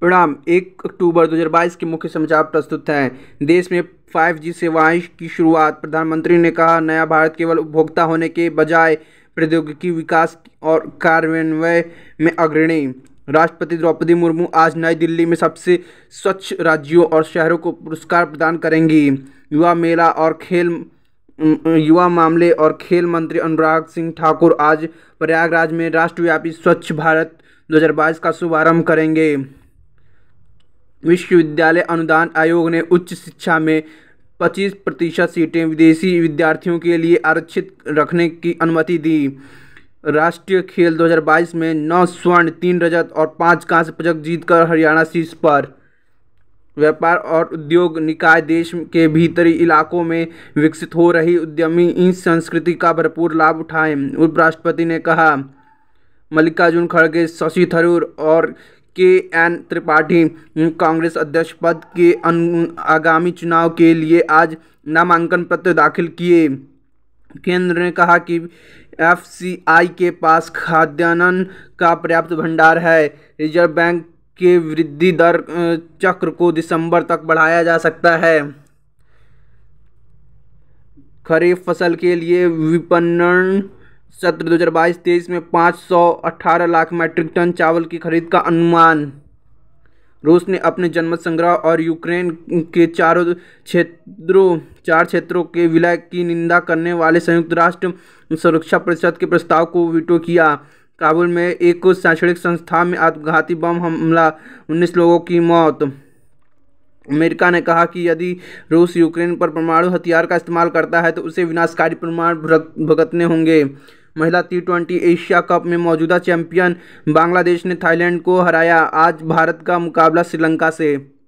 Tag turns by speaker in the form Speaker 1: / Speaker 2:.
Speaker 1: प्रणाम एक अक्टूबर 2022 के मुख्य समाचार प्रस्तुत हैं देश में 5G सेवाएं की शुरुआत प्रधानमंत्री ने कहा नया भारत केवल उपभोक्ता होने के बजाय प्रौद्योगिकी विकास और कार्यान्वयन में अग्रणी राष्ट्रपति द्रौपदी मुर्मू आज नई दिल्ली में सबसे स्वच्छ राज्यों और शहरों को पुरस्कार प्रदान करेंगी युवा मेला और खेल युवा मामले और खेल मंत्री अनुराग सिंह ठाकुर आज प्रयागराज में राष्ट्रव्यापी स्वच्छ भारत 2022 का शुभारंभ करेंगे विश्वविद्यालय अनुदान आयोग ने उच्च शिक्षा में 25 प्रतिशत सीटें विदेशी विद्यार्थियों के लिए आरक्षित रखने की अनुमति दी राष्ट्रीय खेल 2022 में नौ स्वर्ण तीन रजत और पाँच कांस्य पदक जीतकर हरियाणा शीर्ष पर व्यापार और उद्योग निकाय देश के भीतरी इलाकों में विकसित हो रही उद्यमी इस संस्कृति का भरपूर लाभ उठाएं उपराष्ट्रपति ने कहा मल्लिकार्जुन खड़गे शशि थरूर और के एन त्रिपाठी कांग्रेस अध्यक्ष पद के आगामी चुनाव के लिए आज नामांकन पत्र दाखिल किए केंद्र ने कहा कि एफसीआई के पास खाद्यान्न का पर्याप्त भंडार है रिजर्व बैंक के वृद्धि दर चक्र को दिसंबर तक बढ़ाया जा सकता है खरीफ फसल के लिए विपणन सत्र 2022-23 में 518 लाख मैट्रिक टन चावल की खरीद का अनुमान रूस ने अपने जनमत संग्रह और यूक्रेन के चारों क्षेत्रों चार क्षेत्रों के विलय की निंदा करने वाले संयुक्त राष्ट्र सुरक्षा परिषद के प्रस्ताव को वीटो किया काबुल में एक शैक्षणिक संस्था में आत्मघाती बम हमला उन्नीस लोगों की मौत अमेरिका ने कहा कि यदि रूस यूक्रेन पर परमाणु हथियार का इस्तेमाल करता है तो उसे विनाशकारी प्रमाण भुगतने होंगे महिला टी ट्वेंटी एशिया कप में मौजूदा चैंपियन बांग्लादेश ने थाईलैंड को हराया आज भारत का मुकाबला श्रीलंका से